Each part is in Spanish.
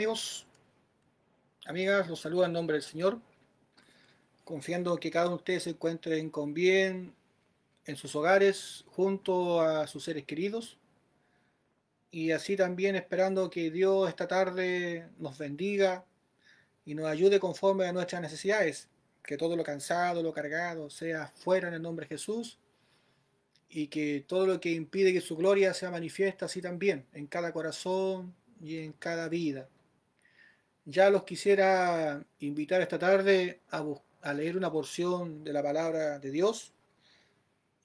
Amigos, amigas, los saludo en nombre del Señor, confiando que cada uno de ustedes se encuentre con bien en sus hogares, junto a sus seres queridos, y así también esperando que Dios esta tarde nos bendiga y nos ayude conforme a nuestras necesidades, que todo lo cansado, lo cargado sea fuera en el nombre de Jesús, y que todo lo que impide que su gloria sea manifiesta así también, en cada corazón y en cada vida ya los quisiera invitar esta tarde a, leer una porción de la palabra de Dios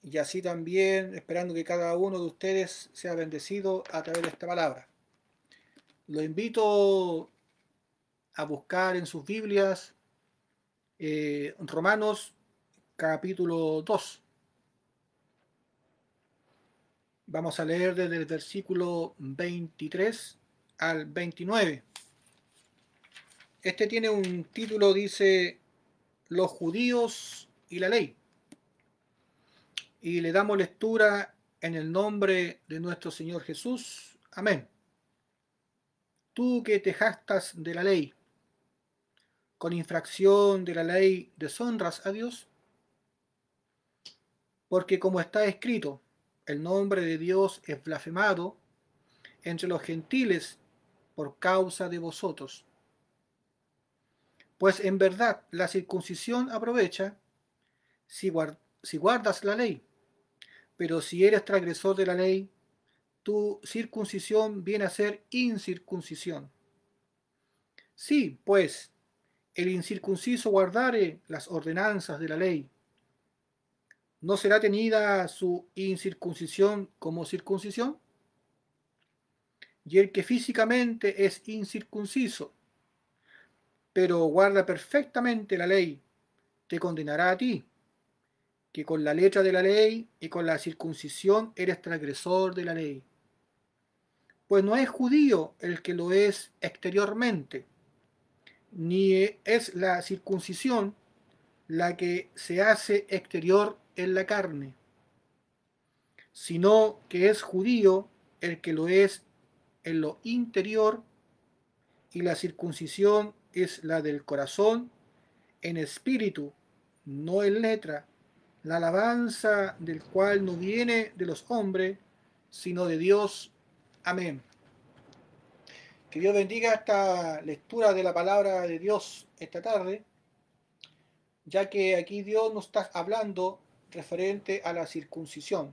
y así también esperando que cada uno de ustedes sea bendecido a través de esta palabra. lo invito a buscar en sus Biblias eh, Romanos capítulo 2. Vamos a leer desde el versículo 23 al 29. Este tiene un título, dice Los judíos y la ley. Y le damos lectura en el nombre de nuestro Señor Jesús. Amén. Tú que te jactas de la ley, con infracción de la ley deshonras a Dios, porque como está escrito, el nombre de Dios es blasfemado entre los gentiles por causa de vosotros. Pues en verdad la circuncisión aprovecha si, guardas la ley, pero si eres transgresor de la ley, tu circuncisión viene a ser incircuncisión. Sí, pues, el incircunciso guardare las ordenanzas de la ley. ¿No será tenida su incircuncisión como circuncisión? Y el que físicamente es incircunciso, pero guarda perfectamente la ley, te condenará a ti, que con la letra de la ley y con la circuncisión eres transgresor de la ley. Pues no es judío el que lo es exteriormente, ni es la circuncisión la que se hace exterior en la carne, sino que es judío el que lo es en lo interior, y la circuncisión es la del corazón en espíritu, no en letra, la alabanza del cual no viene de los hombres, sino de Dios. Amén. Que Dios bendiga esta lectura de la palabra de Dios esta tarde, ya que aquí Dios nos está hablando referente a la circuncisión.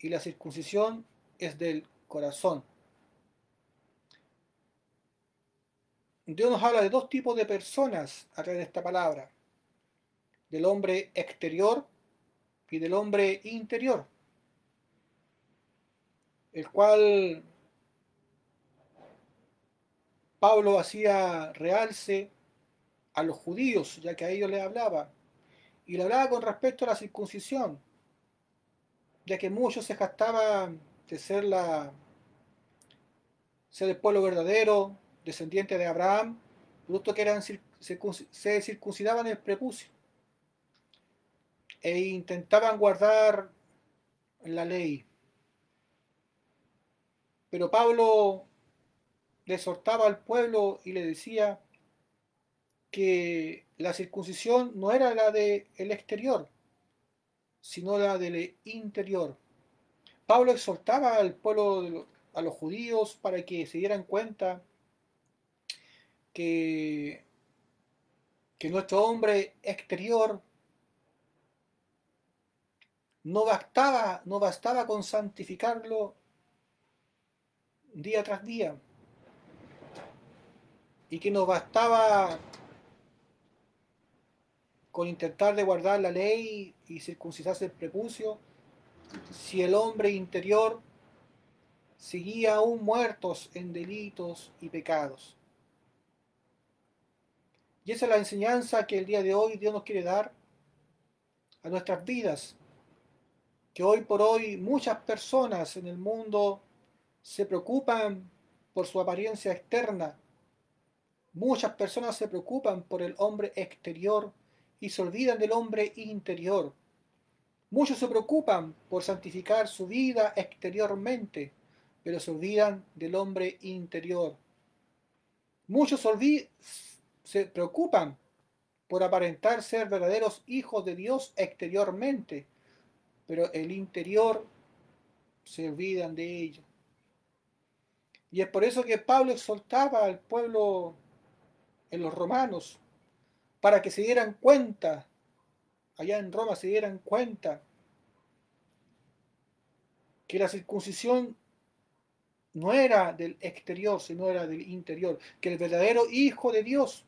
Y la circuncisión es del corazón. Dios nos habla de dos tipos de personas a través de esta palabra. Del hombre exterior y del hombre interior. El cual Pablo hacía realce a los judíos, ya que a ellos les hablaba. Y le hablaba con respecto a la circuncisión, ya que muchos se jactaban de ser la ser el pueblo verdadero, descendientes de Abraham, producto que eran se circuncidaban el prepucio e intentaban guardar la ley. Pero Pablo le exhortaba al pueblo y le decía que la circuncisión no era la del el exterior, sino la del interior. Pablo exhortaba al pueblo, a los judíos, para que se dieran cuenta que, que nuestro hombre exterior no bastaba, no bastaba con santificarlo día tras día y que no bastaba con intentar de guardar la ley y circuncidarse el prepucio, si el hombre interior seguía aún muertos en delitos y pecados. Y esa es la enseñanza que el día de hoy Dios nos quiere dar a nuestras vidas. Que hoy por hoy muchas personas en el mundo se preocupan por su apariencia externa. Muchas personas se preocupan por el hombre exterior y se olvidan del hombre interior. Muchos se preocupan por santificar su vida exteriormente, pero se olvidan del hombre interior. Muchos olvidan se preocupan por aparentar ser verdaderos hijos de Dios exteriormente, pero el interior se olvidan de ello. Y es por eso que Pablo exhortaba al pueblo en los romanos, para que se dieran cuenta, allá en Roma se dieran cuenta, que la circuncisión no era del exterior, sino era del interior, que el verdadero Hijo de Dios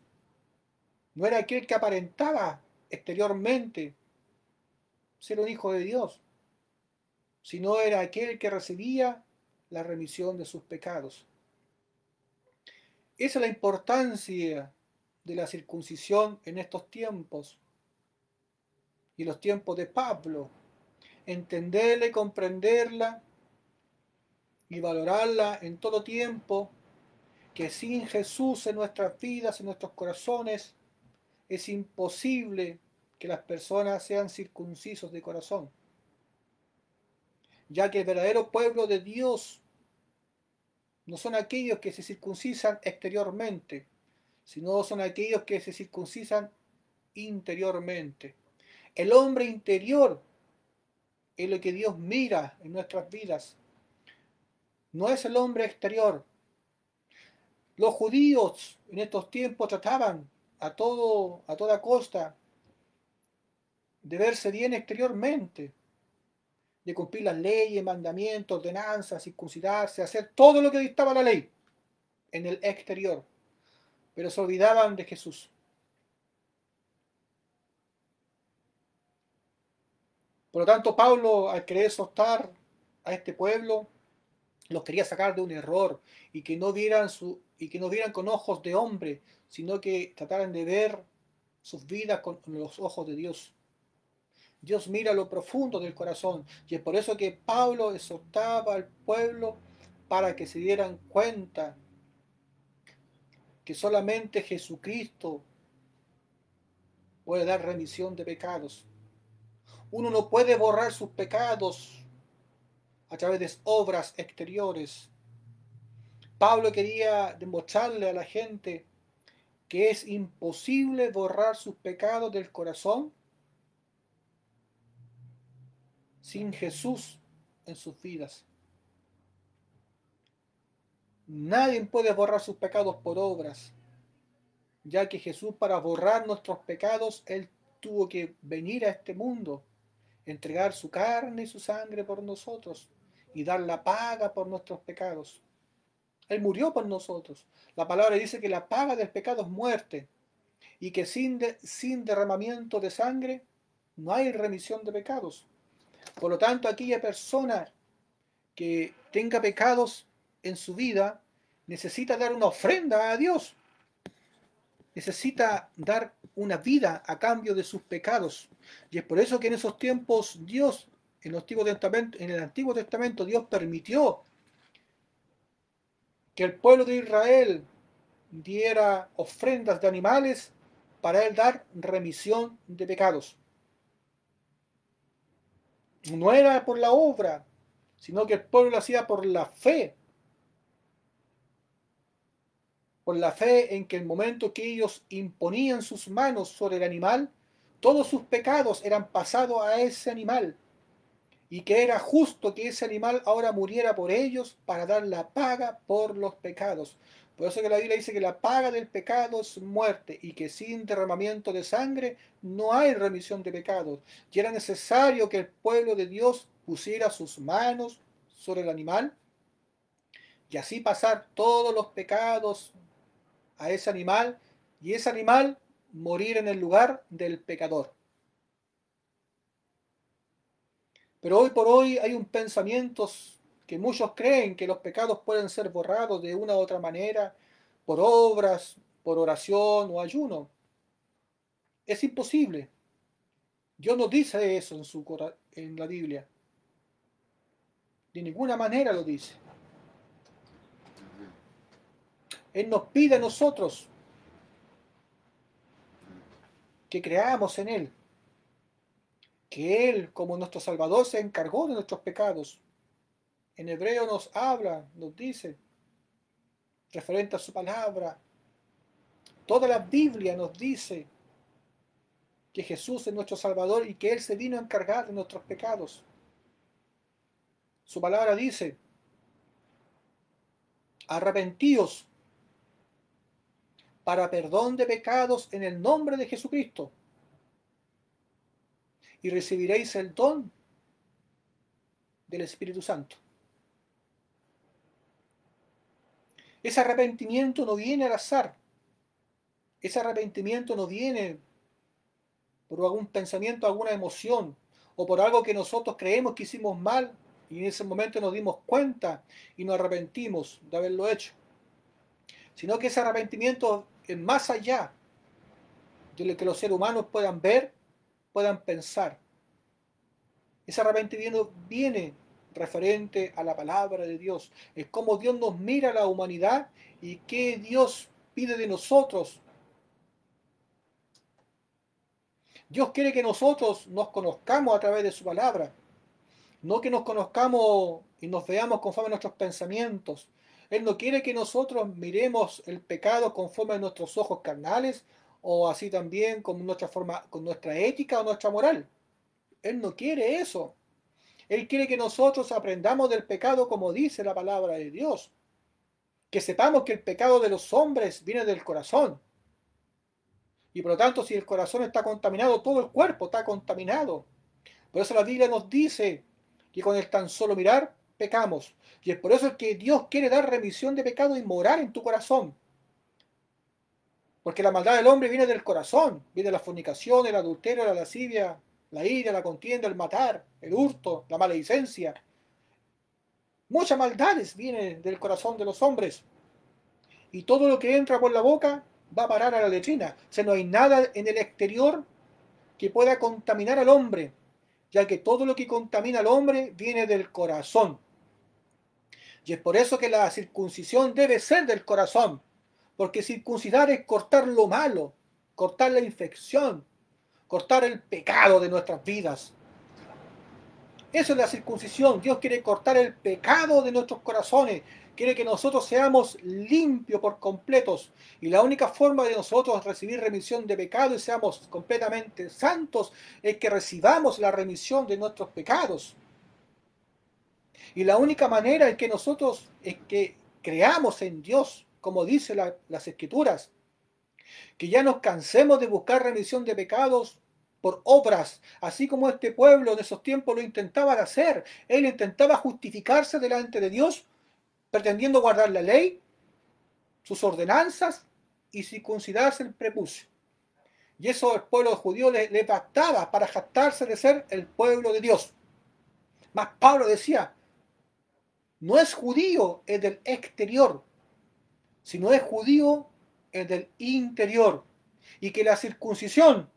no era aquel que aparentaba exteriormente ser un hijo de Dios, sino era aquel que recibía la remisión de sus pecados. Esa es la importancia de la circuncisión en estos tiempos y los tiempos de Pablo. Entenderla y comprenderla y valorarla en todo tiempo, que sin Jesús en nuestras vidas, en nuestros corazones, es imposible que las personas sean circuncisos de corazón, ya que el verdadero pueblo de Dios no son aquellos que se circuncisan exteriormente, sino son aquellos que se circuncisan interiormente. El hombre interior es lo que Dios mira en nuestras vidas. No es el hombre exterior. Los judíos en estos tiempos trataban a, todo, a toda costa de verse bien exteriormente, de cumplir las leyes, mandamientos, ordenanzas, circuncidarse, hacer todo lo que dictaba la ley en el exterior, pero se olvidaban de Jesús. Por lo tanto, Pablo, al querer soltar a este pueblo, los quería sacar de un error y que no vieran su y que no vieran con ojos de hombre, sino que trataran de ver sus vidas con los ojos de Dios. Dios mira lo profundo del corazón y es por eso que Pablo exhortaba al pueblo para que se dieran cuenta que solamente Jesucristo puede dar remisión de pecados. Uno no puede borrar sus pecados a través de obras exteriores. Pablo quería demostrarle a la gente que es imposible borrar sus pecados del corazón sin Jesús en sus vidas. Nadie puede borrar sus pecados por obras, ya que Jesús para borrar nuestros pecados, Él tuvo que venir a este mundo, entregar su carne y su sangre por nosotros y dar la paga por nuestros pecados. Él murió por nosotros. La palabra dice que la paga del pecado es muerte y que sin, sin derramamiento de sangre no hay remisión de pecados. Por lo tanto, aquella persona que tenga pecados en su vida necesita dar una ofrenda a Dios. Necesita dar una vida a cambio de sus pecados. Y es por eso que en esos tiempos Dios en el Antiguo Testamento, en el Antiguo Testamento Dios permitió que el pueblo de Israel diera ofrendas de animales para él dar remisión de pecados. No era por la obra, sino que el pueblo lo hacía por la fe. Por la fe en que el momento que ellos imponían sus manos sobre el animal, todos sus pecados eran pasados a ese animal y que era justo que ese animal ahora muriera por ellos para dar la paga por los pecados. Por eso que la Biblia dice que la paga del pecado es muerte y que sin derramamiento de sangre no hay remisión de pecados. Y era necesario que el pueblo de Dios pusiera sus manos sobre el animal y así pasar todos los pecados a ese animal y ese animal morir en el lugar del pecador. Pero hoy por hoy hay un pensamiento que muchos creen que los pecados pueden ser borrados de una u otra manera, por obras, por oración o ayuno. Es imposible. Dios no dice eso en, su, en la Biblia. De ninguna manera lo dice. Él nos pide a nosotros que creamos en Él, que Él, como nuestro Salvador, se encargó de nuestros pecados. En hebreo nos habla, nos dice, referente a su palabra. Toda la Biblia nos dice que Jesús es nuestro Salvador y que Él se vino a encargar de nuestros pecados. Su palabra dice, arrepentíos para perdón de pecados en el nombre de Jesucristo y recibiréis el don del Espíritu Santo. Ese arrepentimiento no viene al azar. Ese arrepentimiento no viene por algún pensamiento, alguna emoción, o por algo que nosotros creemos que hicimos mal y en ese momento nos dimos cuenta y nos arrepentimos de haberlo hecho. Sino que ese arrepentimiento es más allá de lo que los seres humanos puedan ver puedan pensar. Esa arrepentimiento viene referente a la palabra de Dios, es como Dios nos mira a la humanidad y qué Dios pide de nosotros. Dios quiere que nosotros nos conozcamos a través de su palabra, no que nos conozcamos y nos veamos conforme a nuestros pensamientos. Él no quiere que nosotros miremos el pecado conforme a nuestros ojos carnales o así también con nuestra forma, con nuestra ética o nuestra moral. Él no quiere eso. Él quiere que nosotros aprendamos del pecado como dice la palabra de Dios. Que sepamos que el pecado de los hombres viene del corazón. Y por lo tanto, si el corazón está contaminado, todo el cuerpo está contaminado. Por eso la Biblia nos dice que con el tan solo mirar pecamos. Y es por eso que Dios quiere dar remisión de pecado y morar en tu corazón. Porque la maldad del hombre viene del corazón, viene la fornicación, el adulterio, la lascivia, la ira, la contienda, el matar, el hurto, la maledicencia. Muchas maldades vienen del corazón de los hombres. Y todo lo que entra por la boca va a parar a la letrina. O no hay nada en el exterior que pueda contaminar al hombre, ya que todo lo que contamina al hombre viene del corazón. Y es por eso que la circuncisión debe ser del corazón, porque circuncidar es cortar lo malo, cortar la infección, cortar el pecado de nuestras vidas. Eso es la circuncisión. Dios quiere cortar el pecado de nuestros corazones. Quiere que nosotros seamos limpios por completos. Y la única forma de nosotros recibir remisión de pecado y seamos completamente santos es que recibamos la remisión de nuestros pecados. Y la única manera es que nosotros es que creamos en Dios como dice las escrituras, que ya nos cansemos de buscar remisión de pecados por obras, así como este pueblo de esos tiempos lo intentaba hacer. Él intentaba justificarse delante de Dios, pretendiendo guardar la ley, sus ordenanzas y circuncidarse el prepucio. Y eso el pueblo judío le, le para jactarse de ser el pueblo de Dios. Mas Pablo decía, no es judío, es del exterior, si no es judío es del interior. Y que la circuncisión,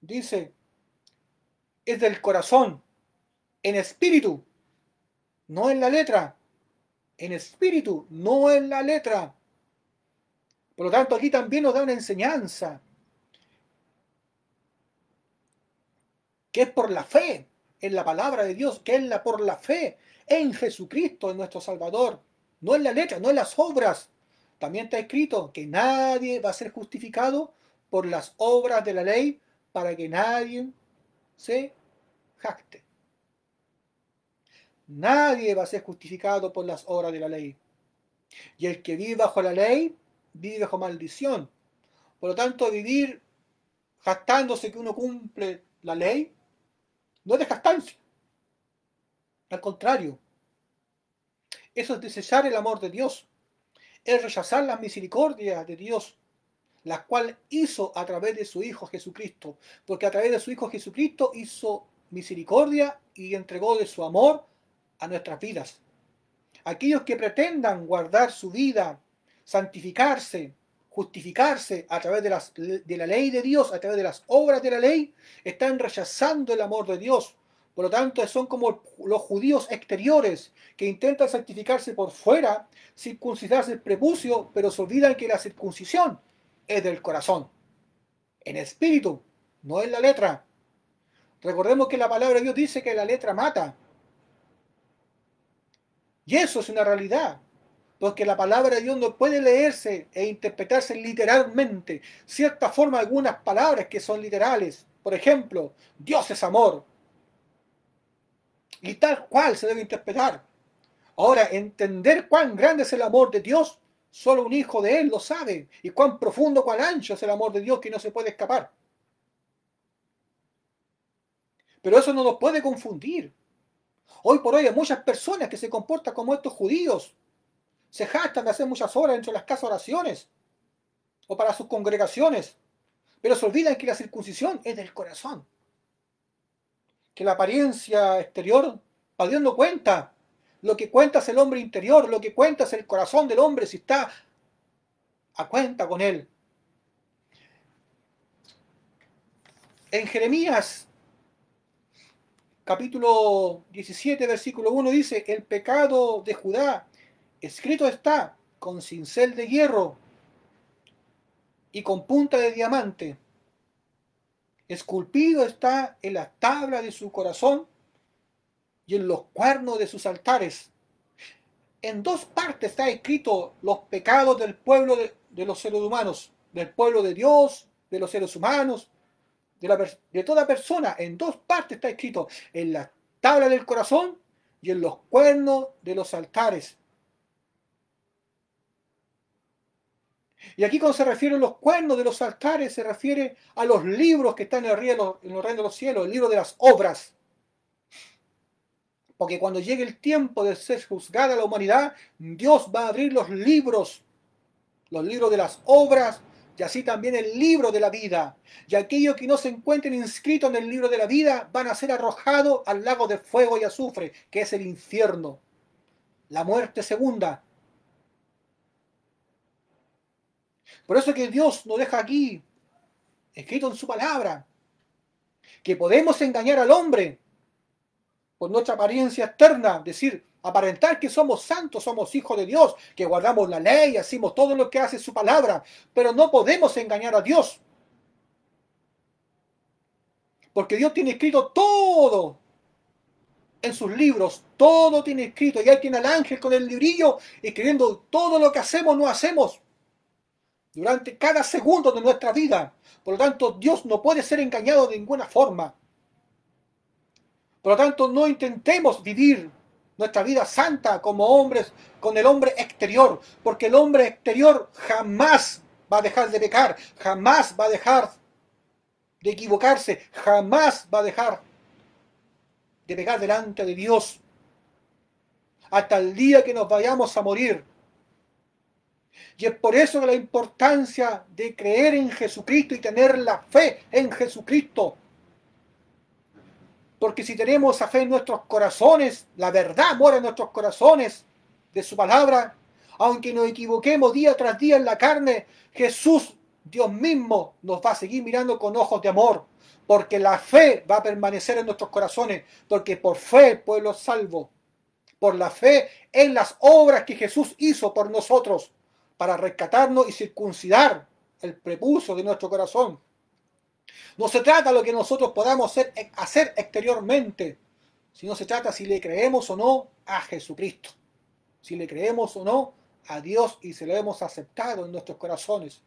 dice, es del corazón, en espíritu, no en la letra. En espíritu, no en la letra. Por lo tanto, aquí también nos da una enseñanza. Que es por la fe en la palabra de Dios, que es la, por la fe en Jesucristo, en nuestro Salvador. No en la letra, no en las obras. También está escrito que nadie va a ser justificado por las obras de la ley para que nadie se jacte. Nadie va a ser justificado por las obras de la ley. Y el que vive bajo la ley, vive bajo maldición. Por lo tanto, vivir jactándose que uno cumple la ley, no es de Al contrario, eso es desechar el amor de Dios es rechazar las misericordias de Dios, las cual hizo a través de su Hijo Jesucristo, porque a través de su Hijo Jesucristo hizo misericordia y entregó de su amor a nuestras vidas. Aquellos que pretendan guardar su vida, santificarse, justificarse a través de, de la ley de Dios, a través de las obras de la ley, están rechazando el amor de Dios, por lo tanto, son como los judíos exteriores que intentan santificarse por fuera, circuncidarse el prepucio, pero se olvidan que la circuncisión es del corazón, en espíritu, no en la letra. Recordemos que la palabra de Dios dice que la letra mata. Y eso es una realidad, porque la palabra de Dios no puede leerse e interpretarse literalmente. Cierta forma, algunas palabras que son literales. Por ejemplo, Dios es amor y tal cual se debe interpretar. Ahora, entender cuán grande es el amor de Dios, solo un hijo de Él lo sabe, y cuán profundo, cuán ancho es el amor de Dios que no se puede escapar. Pero eso no nos puede confundir. Hoy por hoy hay muchas personas que se comportan como estos judíos. Se jactan de hacer muchas horas dentro de las casas oraciones o para sus congregaciones, pero se olvidan que la circuncisión es del corazón que la apariencia exterior Dios no cuenta. Lo que cuenta es el hombre interior, lo que cuenta es el corazón del hombre si está a cuenta con él. En Jeremías capítulo 17, versículo 1 dice, el pecado de Judá escrito está con cincel de hierro y con punta de diamante esculpido está en la tabla de su corazón y en los cuernos de sus altares. En dos partes está escrito los pecados del pueblo de, los seres humanos, del pueblo de Dios, de los seres humanos, de, la, de toda persona. En dos partes está escrito, en la tabla del corazón y en los cuernos de los altares. Y aquí cuando se refiere los cuernos de los altares, se refiere a los libros que están en el, reino, en el reino de los cielos, el libro de las obras. Porque cuando llegue el tiempo de ser juzgada la humanidad, Dios va a abrir los libros, los libros de las obras, y así también el libro de la vida. Y aquellos que no se encuentren inscritos en el libro de la vida van a ser arrojados al lago de fuego y azufre, que es el infierno. La muerte segunda, Por eso que Dios nos deja aquí, escrito en su palabra, que podemos engañar al hombre por nuestra apariencia externa, decir, aparentar que somos santos, somos hijos de Dios, que guardamos la ley, hacemos todo lo que hace su palabra, pero no podemos engañar a Dios. Porque Dios tiene escrito todo en sus libros, todo tiene escrito, y ahí tiene al ángel con el librillo escribiendo todo lo que hacemos, no hacemos durante cada segundo de nuestra vida. Por lo tanto, Dios no puede ser engañado de ninguna forma. Por lo tanto, no intentemos vivir nuestra vida santa como hombres con el hombre exterior, porque el hombre exterior jamás va a dejar de pecar, jamás va a dejar de equivocarse, jamás va a dejar de pecar delante de Dios hasta el día que nos vayamos a morir. Y es por eso la importancia de creer en Jesucristo y tener la fe en Jesucristo. Porque si tenemos esa fe en nuestros corazones, la verdad mora en nuestros corazones de su palabra, aunque nos equivoquemos día tras día en la carne, Jesús, Dios mismo, nos va a seguir mirando con ojos de amor, porque la fe va a permanecer en nuestros corazones, porque por fe el pueblo salvo, por la fe en las obras que Jesús hizo por nosotros para rescatarnos y circuncidar el prepucio de nuestro corazón. No se trata de lo que nosotros podamos eh, hacer, exteriormente, sino se trata si le creemos o no a Jesucristo, si le creemos o no a Dios y se lo hemos aceptado en nuestros corazones.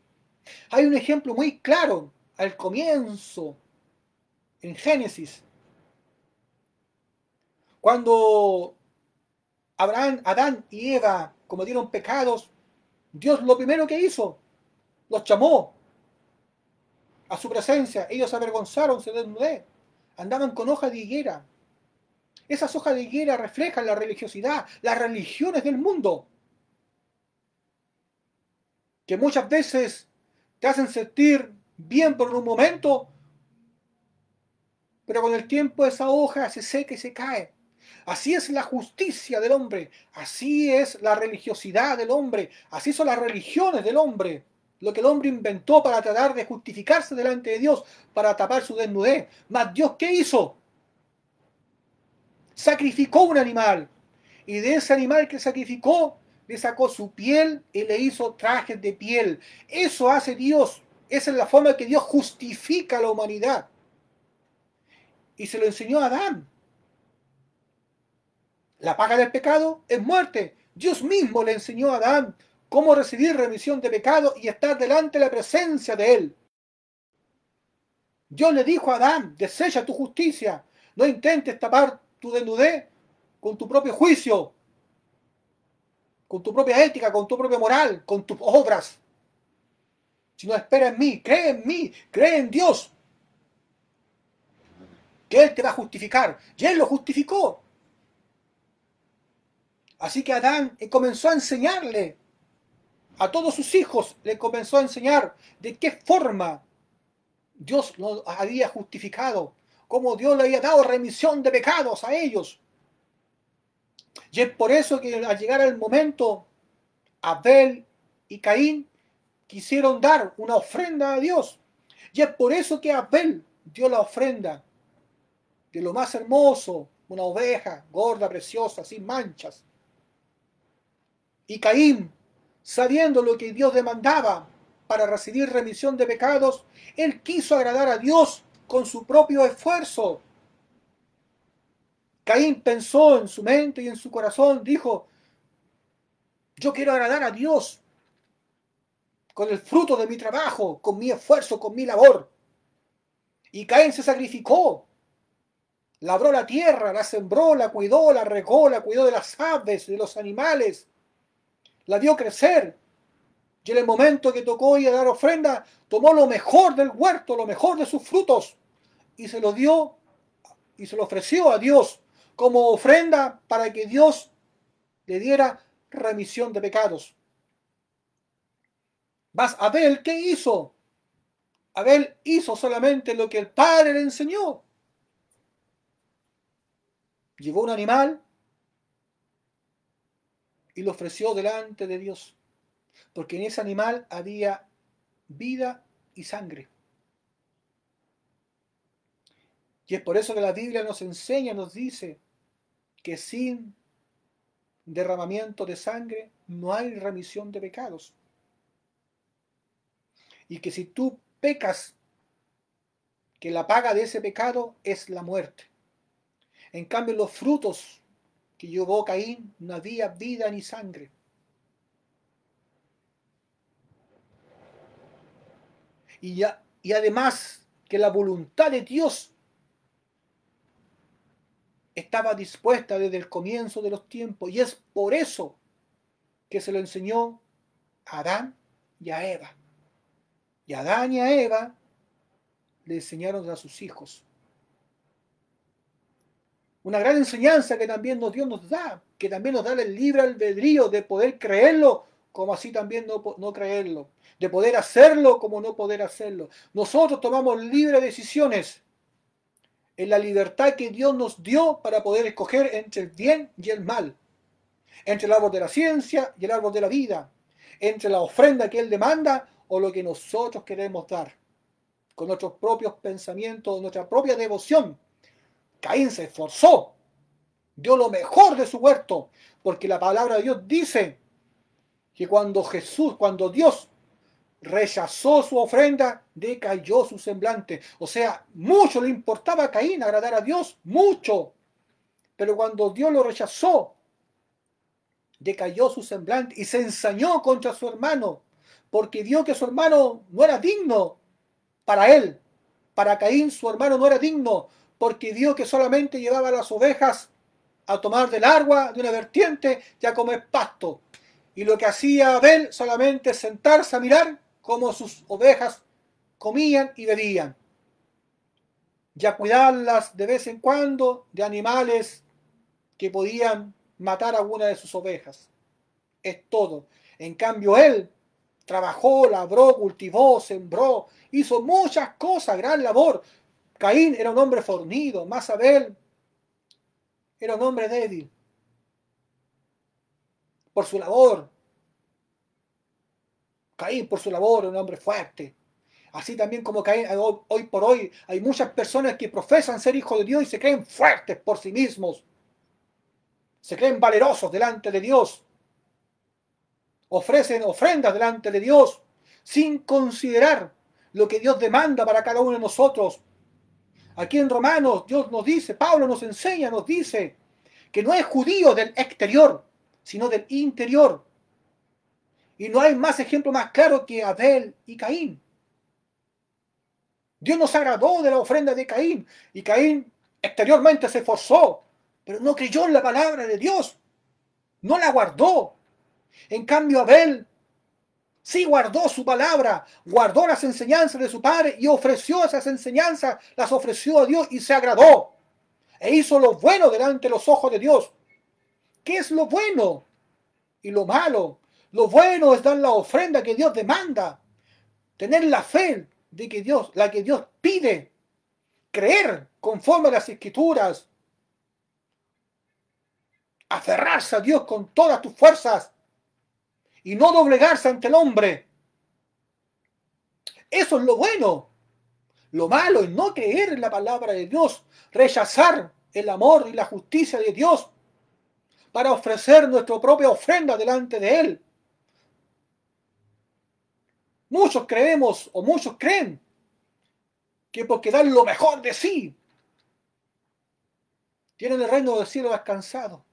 Hay un ejemplo muy claro al comienzo, en Génesis, cuando Adán y Eva cometieron pecados Dios lo primero que hizo, los llamó a su presencia. Ellos se avergonzaron, se desnudé. Andaban con hojas de higuera. Esas hojas de higuera reflejan la religiosidad, las religiones del mundo. Que muchas veces te hacen sentir bien por un momento, pero con el tiempo esa hoja se seca y se cae. Así es la justicia del hombre, así es la religiosidad del hombre, así son las religiones del hombre. Lo que el hombre inventó para tratar de justificarse delante de Dios, para tapar su desnudez. Mas Dios, ¿qué hizo? Sacrificó un animal. Y de ese animal que sacrificó, le sacó su piel y le hizo trajes de piel. Eso hace Dios. Esa es la forma en que Dios justifica a la humanidad. Y se lo enseñó a Adán. La paga del pecado es muerte. Dios mismo le enseñó a Adán cómo recibir remisión de pecado y estar delante de la presencia de Él. Dios le dijo a Adán, desecha tu justicia, no intentes tapar tu desnudez con tu propio juicio, con tu propia ética, con tu propia moral, con tus obras. Si no espera en mí, cree en mí, cree en Dios, que Él te va a justificar. Y Él lo justificó. Así que Adán eh, comenzó a enseñarle a todos sus hijos, le comenzó a enseñar de qué forma Dios los había justificado, cómo Dios le había dado remisión de pecados a ellos. Y es por eso que al llegar el momento, Abel y Caín quisieron dar una ofrenda a Dios. Y es por eso que Abel dio la ofrenda de lo más hermoso, una oveja gorda, preciosa, sin manchas. Y Caín, sabiendo lo que Dios demandaba para recibir remisión de pecados, él quiso agradar a Dios con su propio esfuerzo. Caín pensó en su mente y en su corazón, dijo, yo quiero agradar a Dios con el fruto de mi trabajo, con mi esfuerzo, con mi labor. Y Caín se sacrificó, labró la tierra, la sembró, la cuidó, la regó, la cuidó de las aves, de los animales, la dio crecer. Y en el momento que tocó ir a dar ofrenda, tomó lo mejor del huerto, lo mejor de sus frutos, y se lo dio y se lo ofreció a Dios como ofrenda para que Dios le diera remisión de pecados. Mas Abel, ¿qué hizo? Abel hizo solamente lo que el padre le enseñó. Llevó un animal, y lo ofreció delante de Dios, porque en ese animal había vida y sangre. Y es por eso que la Biblia nos enseña, nos dice que sin derramamiento de sangre no hay remisión de pecados. Y que si tú pecas, que la paga de ese pecado es la muerte. En cambio, los frutos que llevó Caín no había vida ni sangre. Y, ya, y además que la voluntad de Dios estaba dispuesta desde el comienzo de los tiempos. Y es por eso que se lo enseñó a Adán y a Eva. Y a Adán y a Eva le enseñaron a sus hijos una gran enseñanza que también nos Dios nos da, que también nos da el libre albedrío de poder creerlo como así también no, no creerlo, de poder hacerlo como no poder hacerlo. Nosotros tomamos libres decisiones en la libertad que Dios nos dio para poder escoger entre el bien y el mal, entre el árbol de la ciencia y el árbol de la vida, entre la ofrenda que Él demanda o lo que nosotros queremos dar, con nuestros propios pensamientos, nuestra propia devoción Caín se esforzó, dio lo mejor de su huerto, porque la palabra de Dios dice que cuando Jesús, cuando Dios rechazó su ofrenda, decayó su semblante. O sea, mucho le importaba a Caín agradar a Dios, mucho. Pero cuando Dios lo rechazó, decayó su semblante y se ensañó contra su hermano, porque vio que su hermano no era digno para él. Para Caín su hermano no era digno, porque Dios que solamente llevaba las ovejas a tomar del agua de una vertiente ya como es pasto. Y lo que hacía Abel solamente sentarse a mirar cómo sus ovejas comían y bebían. Y a cuidarlas de vez en cuando de animales que podían matar a una de sus ovejas. Es todo. En cambio, él trabajó, labró, cultivó, sembró, hizo muchas cosas, gran labor, Caín era un hombre fornido, más Abel era un hombre débil por su labor. Caín por su labor un hombre fuerte. Así también como Caín, hoy por hoy hay muchas personas que profesan ser hijos de Dios y se creen fuertes por sí mismos. Se creen valerosos delante de Dios. Ofrecen ofrendas delante de Dios sin considerar lo que Dios demanda para cada uno de nosotros Aquí en Romanos Dios nos dice, Pablo nos enseña, nos dice que no es judío del exterior, sino del interior. Y no hay más ejemplo más claro que Abel y Caín. Dios nos agradó de la ofrenda de Caín y Caín exteriormente se esforzó, pero no creyó en la palabra de Dios, no la guardó. En cambio Abel Sí guardó su palabra, guardó las enseñanzas de su padre y ofreció esas enseñanzas, las ofreció a Dios y se agradó. E hizo lo bueno delante de los ojos de Dios. ¿Qué es lo bueno? Y lo malo. Lo bueno es dar la ofrenda que Dios demanda. Tener la fe de que Dios, la que Dios pide. Creer conforme a las escrituras. Aferrarse a Dios con todas tus fuerzas y no doblegarse ante el hombre. Eso es lo bueno. Lo malo es no creer en la palabra de Dios, rechazar el amor y la justicia de Dios para ofrecer nuestra propia ofrenda delante de Él. Muchos creemos o muchos creen que porque dan lo mejor de sí, tienen el reino del cielo descansado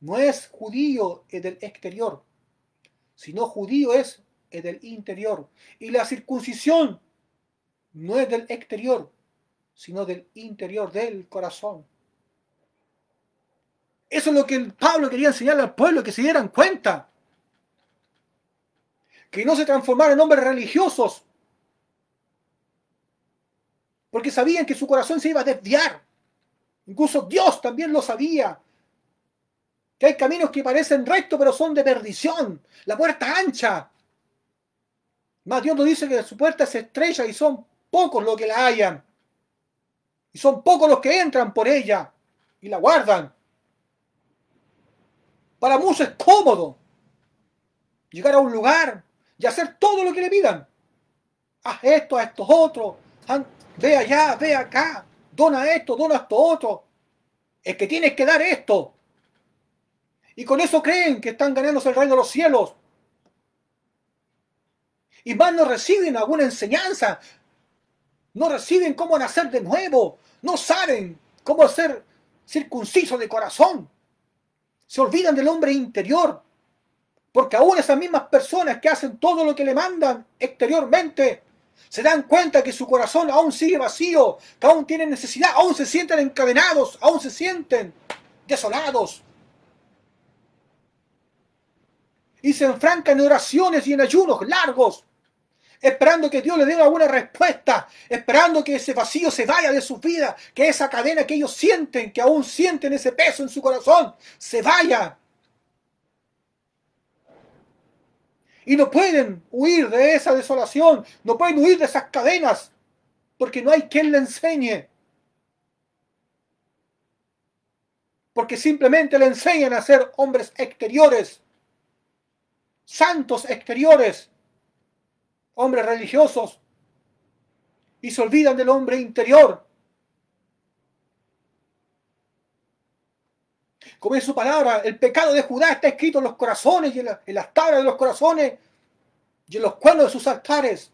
no es judío es del exterior, sino judío es en el interior. Y la circuncisión no es del exterior, sino del interior, del corazón. Eso es lo que Pablo quería enseñarle al pueblo, que se dieran cuenta. Que no se transformaran en hombres religiosos. Porque sabían que su corazón se iba a desviar. Incluso Dios también lo sabía que hay caminos que parecen rectos pero son de perdición, la puerta ancha. Más Dios nos dice que su puerta es estrella y son pocos los que la hallan. Y son pocos los que entran por ella y la guardan. Para muchos es cómodo llegar a un lugar y hacer todo lo que le pidan. Haz esto, a estos otros, ve allá, ve acá, dona esto, dona esto otro. Es que tienes que dar esto. Y con eso creen que están ganándose el reino de los cielos. Y más no reciben alguna enseñanza. No reciben cómo nacer de nuevo. No saben cómo ser circunciso de corazón. Se olvidan del hombre interior. Porque aún esas mismas personas que hacen todo lo que le mandan exteriormente, se dan cuenta que su corazón aún sigue vacío, que aún tienen necesidad, aún se sienten encadenados, aún se sienten desolados. y se enfranca en oraciones y en ayunos largos, esperando que Dios le dé alguna respuesta, esperando que ese vacío se vaya de su vida, que esa cadena que ellos sienten, que aún sienten ese peso en su corazón, se vaya. Y no pueden huir de esa desolación, no pueden huir de esas cadenas, porque no hay quien le enseñe. Porque simplemente le enseñan a ser hombres exteriores santos exteriores, hombres religiosos, y se olvidan del hombre interior. Como es su palabra, el pecado de Judá está escrito en los corazones y en, las tablas de los corazones y en los cuernos de sus altares.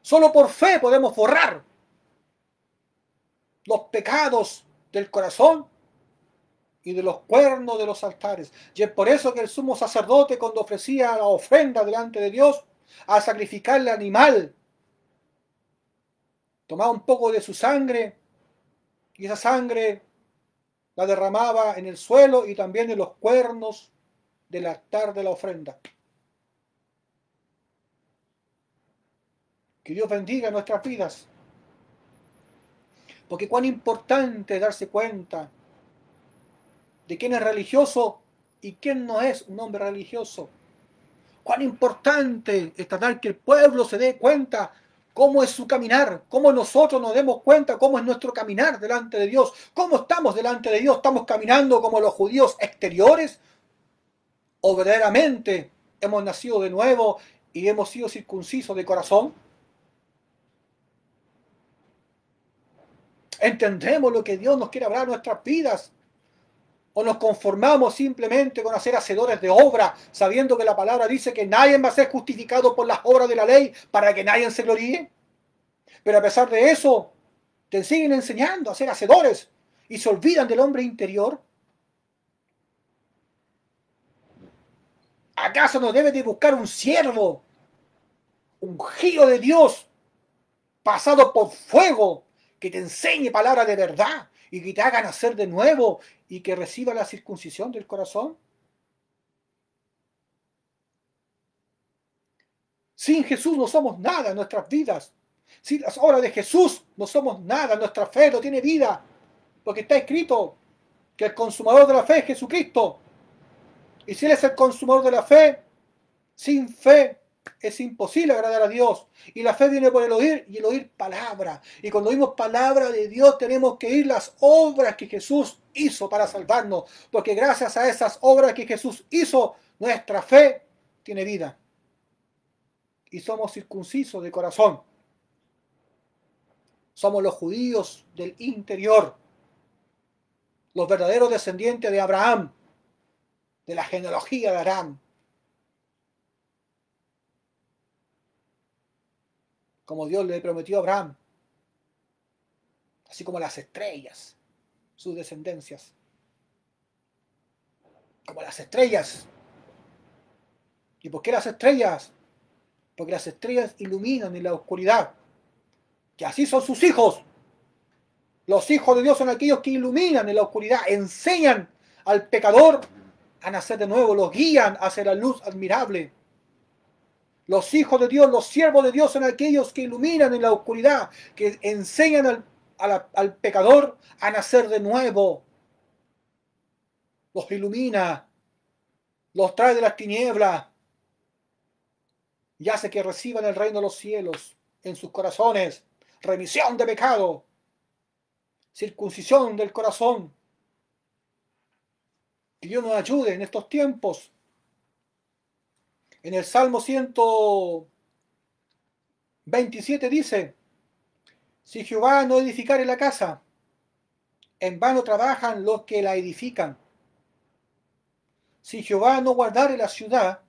Solo por fe podemos borrar los pecados del corazón y de los cuernos de los altares. Y es por eso que el sumo sacerdote cuando ofrecía la ofrenda delante de Dios a sacrificar el animal, tomaba un poco de su sangre y esa sangre la derramaba en el suelo y también en los cuernos del altar de la ofrenda. Que Dios bendiga nuestras vidas. Porque cuán importante darse cuenta de quién es religioso y quién no es un hombre religioso. Cuán importante es tratar que el pueblo se dé cuenta cómo es su caminar, cómo nosotros nos demos cuenta, cómo es nuestro caminar delante de Dios, cómo estamos delante de Dios, estamos caminando como los judíos exteriores o verdaderamente hemos nacido de nuevo y hemos sido circuncisos de corazón. Entendemos lo que Dios nos quiere hablar en nuestras vidas. ¿O nos conformamos simplemente con hacer hacedores de obra, sabiendo que la palabra dice que nadie va a ser justificado por las obras de la ley para que nadie se gloríe? Pero a pesar de eso, te siguen enseñando a ser hacedores y se olvidan del hombre interior. ¿Acaso no debes de buscar un siervo, un giro de Dios, pasado por fuego, que te enseñe palabra de verdad y que te haga nacer de nuevo y que reciba la circuncisión del corazón? Sin Jesús no somos nada en nuestras vidas. Sin las obras de Jesús no somos nada. Nuestra fe no tiene vida. Porque está escrito que el consumador de la fe es Jesucristo. Y si Él es el consumador de la fe, sin fe es imposible agradar a Dios. Y la fe viene por el oír y el oír palabra. Y cuando oímos palabra de Dios tenemos que oír las obras que Jesús hizo para salvarnos. Porque gracias a esas obras que Jesús hizo, nuestra fe tiene vida. Y somos circuncisos de corazón. Somos los judíos del interior. Los verdaderos descendientes de Abraham. De la genealogía de Abraham como Dios le prometió a Abraham, así como las estrellas, sus descendencias, como las estrellas. ¿Y por qué las estrellas? Porque las estrellas iluminan en la oscuridad, que así son sus hijos. Los hijos de Dios son aquellos que iluminan en la oscuridad, enseñan al pecador a nacer de nuevo, los guían hacia la luz admirable los hijos de Dios, los siervos de Dios son aquellos que iluminan en la oscuridad, que enseñan al, pecador a nacer de nuevo. Los ilumina, los trae de las tinieblas y hace que reciban el reino de los cielos en sus corazones, remisión de pecado, circuncisión del corazón. Que Dios nos ayude en estos tiempos en el Salmo 127 dice, si Jehová no edificare la casa, en vano trabajan los que la edifican. Si Jehová no guardare la ciudad,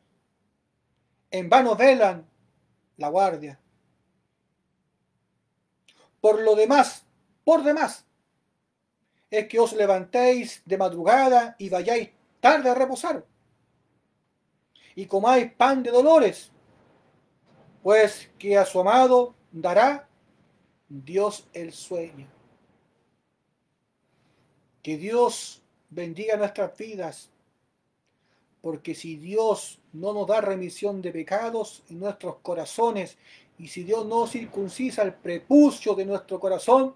en vano velan la guardia. Por lo demás, por demás, es que os levantéis de madrugada y vayáis tarde a reposar y como hay pan de dolores, pues que a su amado dará Dios el sueño. Que Dios bendiga nuestras vidas, porque si Dios no nos da remisión de pecados en nuestros corazones, y si Dios no circuncisa el prepucio de nuestro corazón,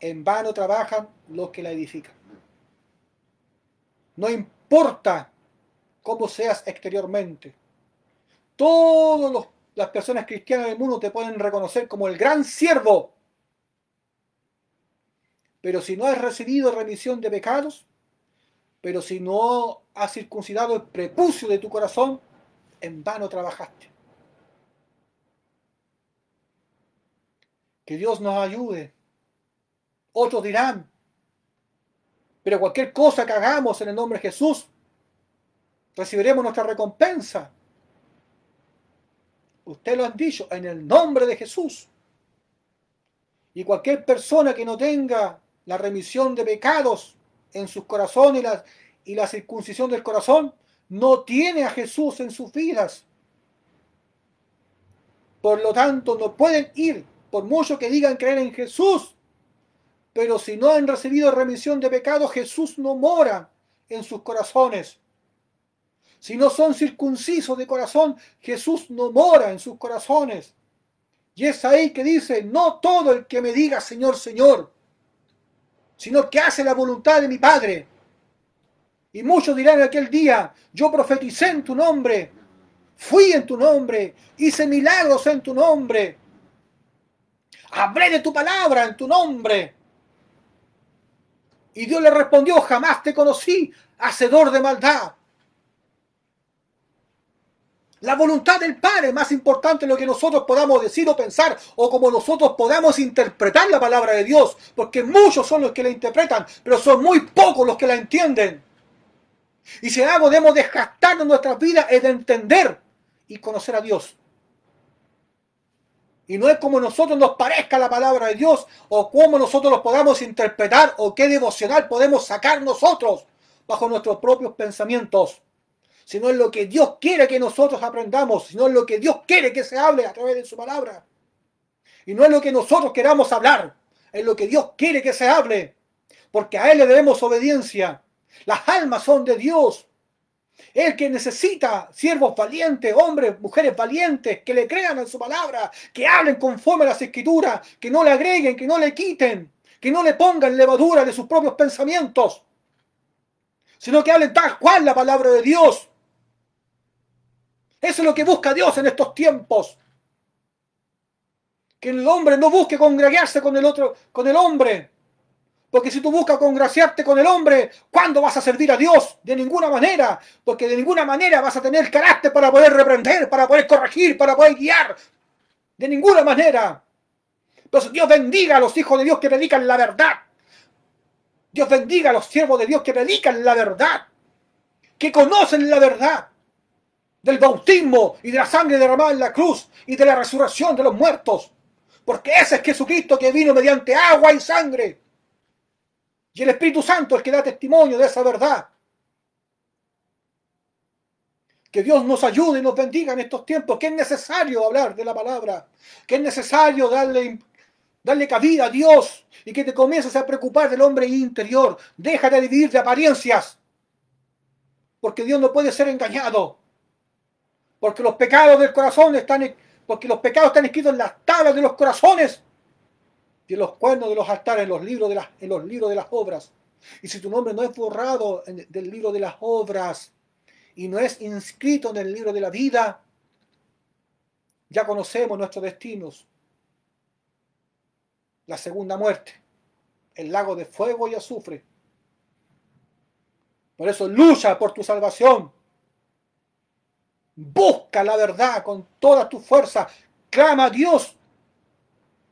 en vano trabajan los que la edifican. No importa como seas exteriormente. Todas las personas cristianas del mundo te pueden reconocer como el gran siervo. Pero si no has recibido remisión de pecados, pero si no has circuncidado el prepucio de tu corazón, en vano trabajaste. Que Dios nos ayude. Otros dirán, pero cualquier cosa que hagamos en el nombre de Jesús recibiremos nuestra recompensa. Usted lo ha dicho, en el nombre de Jesús. Y cualquier persona que no tenga la remisión de pecados en sus corazones y la, y la circuncisión del corazón, no tiene a Jesús en sus vidas. Por lo tanto, no pueden ir, por mucho que digan creer en Jesús. Pero si no han recibido remisión de pecados, Jesús no mora en sus corazones. Si no son circuncisos de corazón, Jesús no mora en sus corazones. Y es ahí que dice, no todo el que me diga Señor, Señor, sino que hace la voluntad de mi Padre. Y muchos dirán en aquel día, yo profeticé en tu nombre, fui en tu nombre, hice milagros en tu nombre, hablé de tu palabra en tu nombre. Y Dios le respondió, jamás te conocí, hacedor de maldad. La voluntad del Padre es más importante de lo que nosotros podamos decir o pensar o como nosotros podamos interpretar la palabra de Dios, porque muchos son los que la interpretan, pero son muy pocos los que la entienden. Y si algo debemos desgastar en nuestras vidas es de entender y conocer a Dios. Y no es como nosotros nos parezca la palabra de Dios o como nosotros lo podamos interpretar o qué devocional podemos sacar nosotros bajo nuestros propios pensamientos sino en lo que Dios quiere que nosotros aprendamos, sino en lo que Dios quiere que se hable a través de su palabra. Y no es lo que nosotros queramos hablar, En lo que Dios quiere que se hable, porque a Él le debemos obediencia. Las almas son de Dios. El que necesita siervos valientes, hombres, mujeres valientes, que le crean en su palabra, que hablen conforme a las escrituras, que no le agreguen, que no le quiten, que no le pongan levadura de sus propios pensamientos, sino que hablen tal cual la palabra de Dios. Eso es lo que busca Dios en estos tiempos. Que el hombre no busque congregarse con el otro, con el hombre. Porque si tú buscas congraciarte con el hombre, ¿cuándo vas a servir a Dios? De ninguna manera. Porque de ninguna manera vas a tener carácter para poder reprender, para poder corregir, para poder guiar. De ninguna manera. Entonces Dios bendiga a los hijos de Dios que predican la verdad. Dios bendiga a los siervos de Dios que predican la verdad. Que conocen la verdad del bautismo y de la sangre derramada en la cruz y de la resurrección de los muertos. Porque ese es Jesucristo que vino mediante agua y sangre. Y el Espíritu Santo es el que da testimonio de esa verdad. Que Dios nos ayude y nos bendiga en estos tiempos, que es necesario hablar de la palabra, que es necesario darle, darle cabida a Dios y que te comiences a preocupar del hombre interior. Deja de vivir de apariencias, porque Dios no puede ser engañado porque los pecados del corazón están, porque los pecados están escritos en las tablas de los corazones y en los cuernos de los altares, en los libros de las, en los libros de las obras. Y si tu nombre no es borrado del libro de las obras y no es inscrito en el libro de la vida, ya conocemos nuestros destinos. La segunda muerte, el lago de fuego y azufre. Por eso lucha por tu salvación. Busca la verdad con toda tu fuerza. Clama a Dios.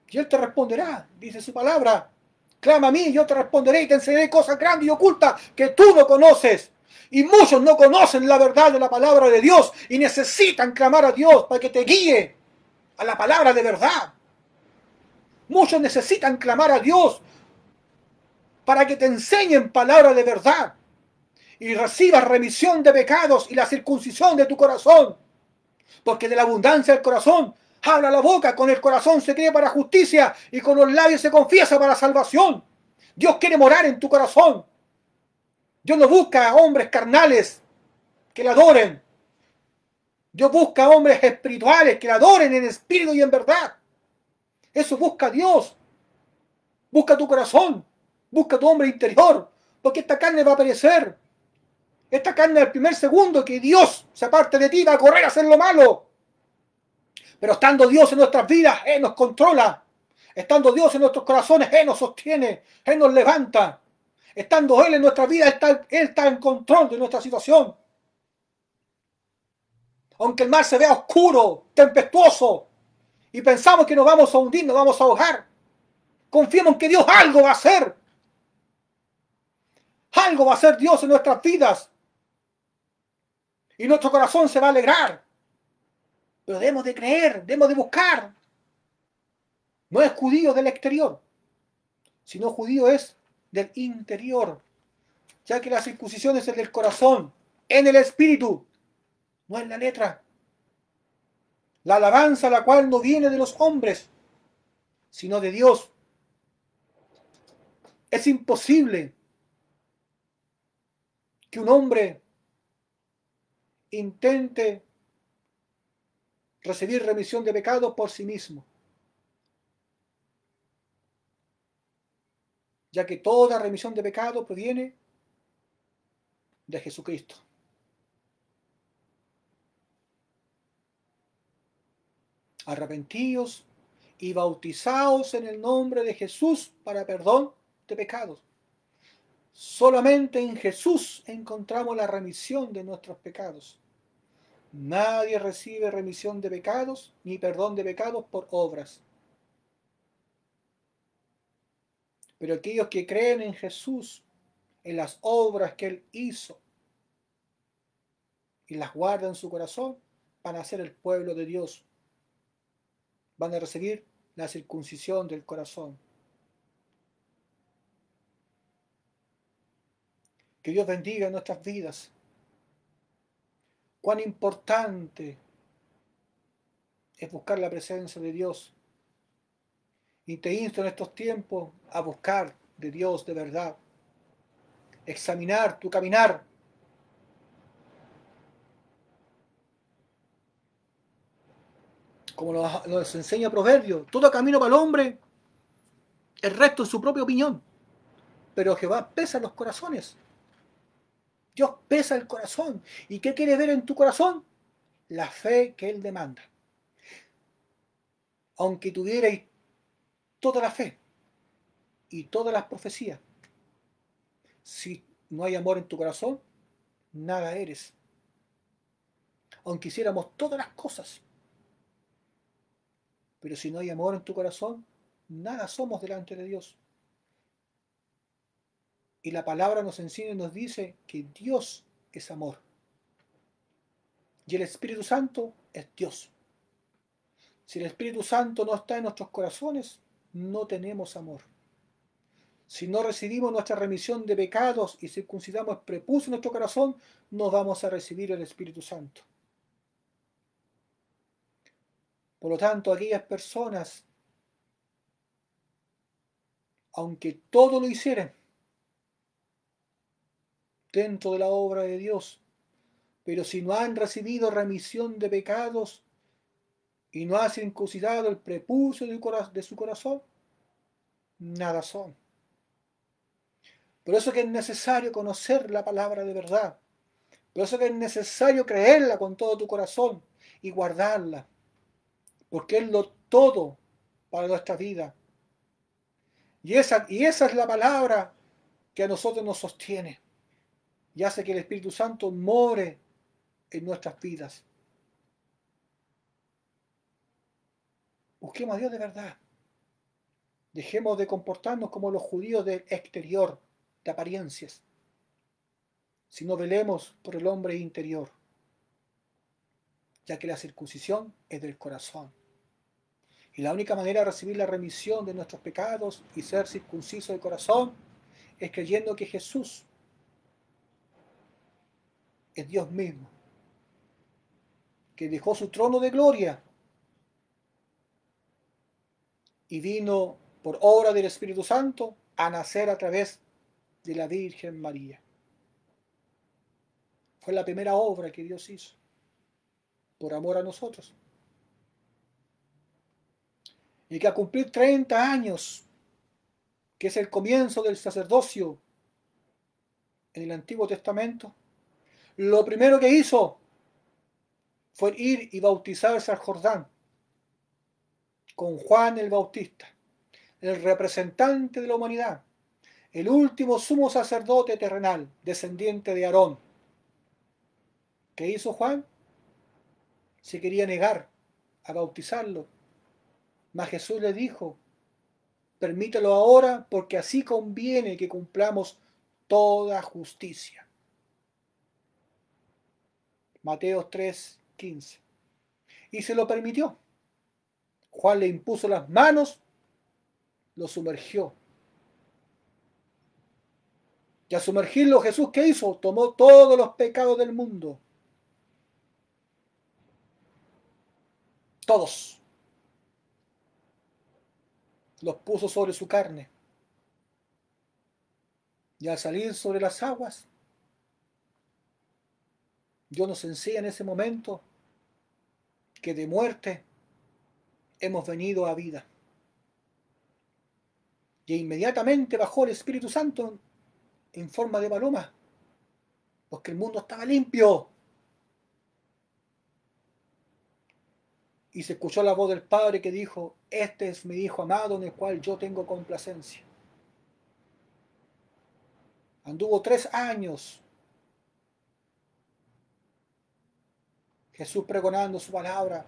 Y Él te responderá, dice su palabra. Clama a mí y yo te responderé y te enseñaré cosas grandes y ocultas que tú no conoces. Y muchos no conocen la verdad de la palabra de Dios y necesitan clamar a Dios para que te guíe a la palabra de verdad. Muchos necesitan clamar a Dios para que te enseñen palabra de verdad y reciba remisión de pecados y la circuncisión de tu corazón. Porque de la abundancia del corazón habla la boca, con el corazón se cree para justicia y con los labios se confiesa para salvación. Dios quiere morar en tu corazón. Dios no busca a hombres carnales que le adoren. Dios busca hombres espirituales que le adoren en espíritu y en verdad. Eso busca Dios. Busca tu corazón. Busca tu hombre interior. Porque esta carne va a perecer. Esta carne del primer segundo que Dios se aparte de ti va a correr a hacer lo malo. Pero estando Dios en nuestras vidas, Él nos controla. Estando Dios en nuestros corazones, Él nos sostiene, Él nos levanta. Estando Él en nuestra vida, él está, él está en control de nuestra situación. Aunque el mar se vea oscuro, tempestuoso, y pensamos que nos vamos a hundir, nos vamos a ahogar, confiemos que Dios algo va a hacer. Algo va a hacer Dios en nuestras vidas y nuestro corazón se va a alegrar. Pero debemos de creer, debemos de buscar. No es judío del exterior, sino judío es del interior, ya que la circuncisión es el del corazón, en el espíritu, no en la letra. La alabanza la cual no viene de los hombres, sino de Dios. Es imposible que un hombre intente recibir remisión de pecado por sí mismo. Ya que toda remisión de pecado proviene de Jesucristo. Arrepentidos y bautizaos en el nombre de Jesús para perdón de pecados. Solamente en Jesús encontramos la remisión de nuestros pecados. Nadie recibe remisión de pecados ni perdón de pecados por obras. Pero aquellos que creen en Jesús, en las obras que Él hizo y las guardan en su corazón, van a ser el pueblo de Dios. Van a recibir la circuncisión del corazón. Que Dios bendiga nuestras vidas. Cuán importante es buscar la presencia de Dios. Y te insto en estos tiempos a buscar de Dios de verdad. Examinar tu caminar. Como nos, enseña Proverbio, todo camino para el hombre, el resto es su propia opinión. Pero Jehová pesa los corazones. Dios pesa el corazón. ¿Y qué quieres ver en tu corazón? La fe que Él demanda. Aunque tuvierais toda la fe y todas las profecías, si no hay amor en tu corazón, nada eres. Aunque hiciéramos todas las cosas, pero si no hay amor en tu corazón, nada somos delante de Dios. Y la palabra nos enseña y nos dice que Dios es amor. Y el Espíritu Santo es Dios. Si el Espíritu Santo no está en nuestros corazones, no tenemos amor. Si no recibimos nuestra remisión de pecados y circuncidamos el prepuso en nuestro corazón, no vamos a recibir el Espíritu Santo. Por lo tanto, aquellas personas, aunque todo lo hicieran, dentro de la obra de Dios. Pero si no han recibido remisión de pecados y no han circuncidado el prepucio de su corazón, nada son. Por eso que es necesario conocer la palabra de verdad. Por eso que es necesario creerla con todo tu corazón y guardarla. Porque es lo todo para nuestra vida. Y esa, y esa es la palabra que a nosotros nos sostiene y hace que el Espíritu Santo more en nuestras vidas. Busquemos a Dios de verdad. Dejemos de comportarnos como los judíos del exterior, de apariencias, sino velemos por el hombre interior, ya que la circuncisión es del corazón. Y la única manera de recibir la remisión de nuestros pecados y ser circunciso de corazón es creyendo que Jesús es Dios mismo, que dejó su trono de gloria y vino por obra del Espíritu Santo a nacer a través de la Virgen María. Fue la primera obra que Dios hizo, por amor a nosotros. Y que a cumplir 30 años, que es el comienzo del sacerdocio en el Antiguo Testamento, lo primero que hizo fue ir y bautizarse al Jordán con Juan el Bautista, el representante de la humanidad, el último sumo sacerdote terrenal, descendiente de Aarón. ¿Qué hizo Juan? Se quería negar a bautizarlo. Mas Jesús le dijo, permítelo ahora porque así conviene que cumplamos toda justicia. Mateo 3, 15. Y se lo permitió. Juan le impuso las manos, lo sumergió. Y al sumergirlo Jesús, ¿qué hizo? Tomó todos los pecados del mundo. Todos. Los puso sobre su carne. Y al salir sobre las aguas, Dios nos enseña en ese momento que de muerte hemos venido a vida. Y inmediatamente bajó el Espíritu Santo en forma de paloma, porque el mundo estaba limpio. Y se escuchó la voz del Padre que dijo, este es mi Hijo amado en el cual yo tengo complacencia. Anduvo tres años Jesús pregonando su palabra.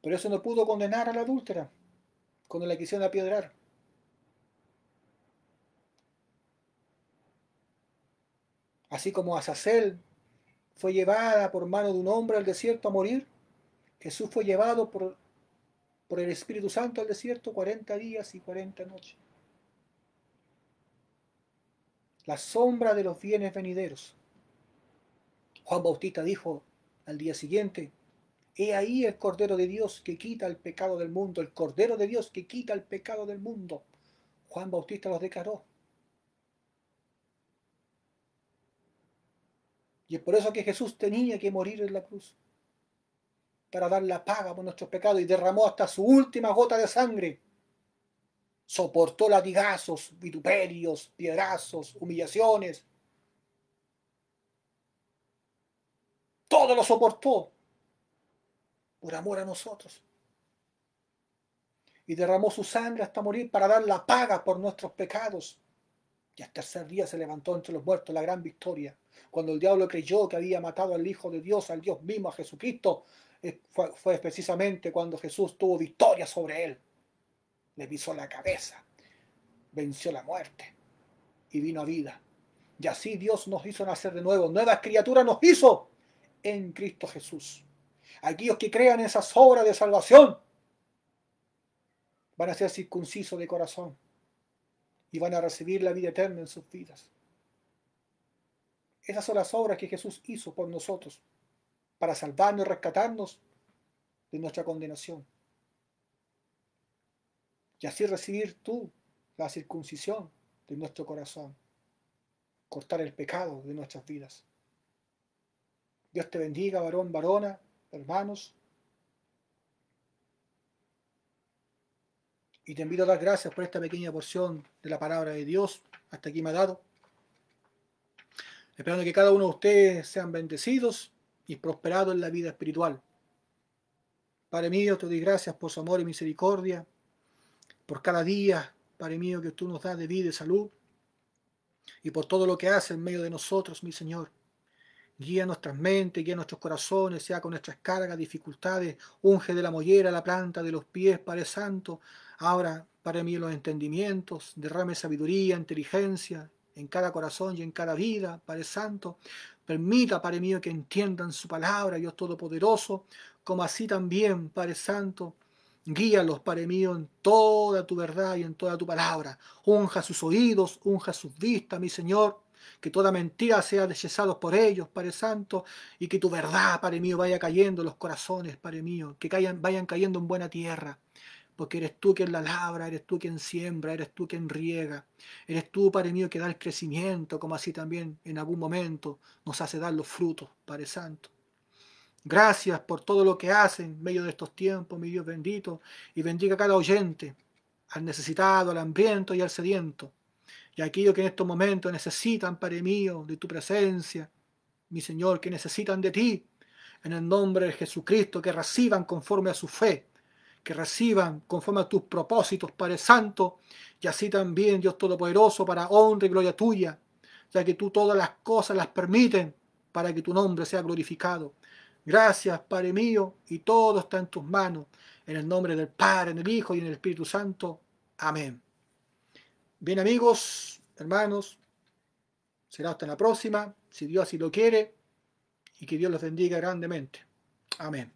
Pero eso no pudo condenar a la adúltera cuando la quisieron apiedrar. Así como Azazel fue llevada por mano de un hombre al desierto a morir, Jesús fue llevado por, por el Espíritu Santo al desierto 40 días y 40 noches. La sombra de los bienes venideros. Juan Bautista dijo al día siguiente, He ahí el Cordero de Dios que quita el pecado del mundo, el Cordero de Dios que quita el pecado del mundo. Juan Bautista los declaró. Y es por eso que Jesús tenía que morir en la cruz, para dar la paga por nuestros pecados y derramó hasta su última gota de sangre. Soportó latigazos, vituperios, piedrazos, humillaciones, todo lo soportó por amor a nosotros. Y derramó su sangre hasta morir para dar la paga por nuestros pecados. Y al tercer día se levantó entre los muertos la gran victoria. Cuando el diablo creyó que había matado al Hijo de Dios, al Dios mismo, a Jesucristo, eh, fue, precisamente cuando Jesús tuvo victoria sobre él. Le pisó la cabeza, venció la muerte y vino a vida. Y así Dios nos hizo nacer de nuevo. Nuevas criaturas nos hizo en Cristo Jesús. Aquellos que crean esas obras de salvación van a ser circuncisos de corazón y van a recibir la vida eterna en sus vidas. Esas son las obras que Jesús hizo por nosotros para salvarnos y rescatarnos de nuestra condenación. Y así recibir tú la circuncisión de nuestro corazón, cortar el pecado de nuestras vidas. Dios te bendiga, varón, varona, hermanos. Y te invito a dar gracias por esta pequeña porción de la palabra de Dios. Hasta aquí me ha dado. Esperando que cada uno de ustedes sean bendecidos y prosperados en la vida espiritual. Padre mío, te doy gracias por su amor y misericordia, por cada día, Padre mío, que tú nos das de vida y salud, y por todo lo que hace en medio de nosotros, mi Señor. Guía nuestras mentes, guía nuestros corazones, sea con nuestras cargas, dificultades, unge de la mollera, la planta de los pies, Padre Santo. abra para mí, los entendimientos, derrame sabiduría, inteligencia en cada corazón y en cada vida, Padre Santo. Permita, Padre mío, que entiendan su palabra, Dios Todopoderoso, como así también, Padre Santo, Guíalos, Padre mío, en toda tu verdad y en toda tu palabra. Unja sus oídos, unja sus vistas, mi Señor que toda mentira sea deshezada por ellos, Padre Santo, y que tu verdad, Padre mío, vaya cayendo los corazones, Padre mío, que vayan, vayan cayendo en buena tierra, porque eres tú quien la labra, eres tú quien siembra, eres tú quien riega, eres tú, Padre mío, que da el crecimiento, como así también en algún momento nos hace dar los frutos, Padre Santo. Gracias por todo lo que hacen en medio de estos tiempos, mi Dios bendito, y bendiga a cada oyente, al necesitado, al hambriento y al sediento y aquello que en estos momentos necesitan, Padre mío, de tu presencia, mi Señor, que necesitan de ti, en el nombre de Jesucristo, que reciban conforme a su fe, que reciban conforme a tus propósitos, Padre Santo, y así también, Dios Todopoderoso, para honra y gloria tuya, ya que tú todas las cosas las permiten para que tu nombre sea glorificado. Gracias, Padre mío, y todo está en tus manos, en el nombre del Padre, en el Hijo y en el Espíritu Santo. Amén. Bien amigos, hermanos, será hasta la próxima, si Dios así lo quiere, y que Dios los bendiga grandemente. Amén.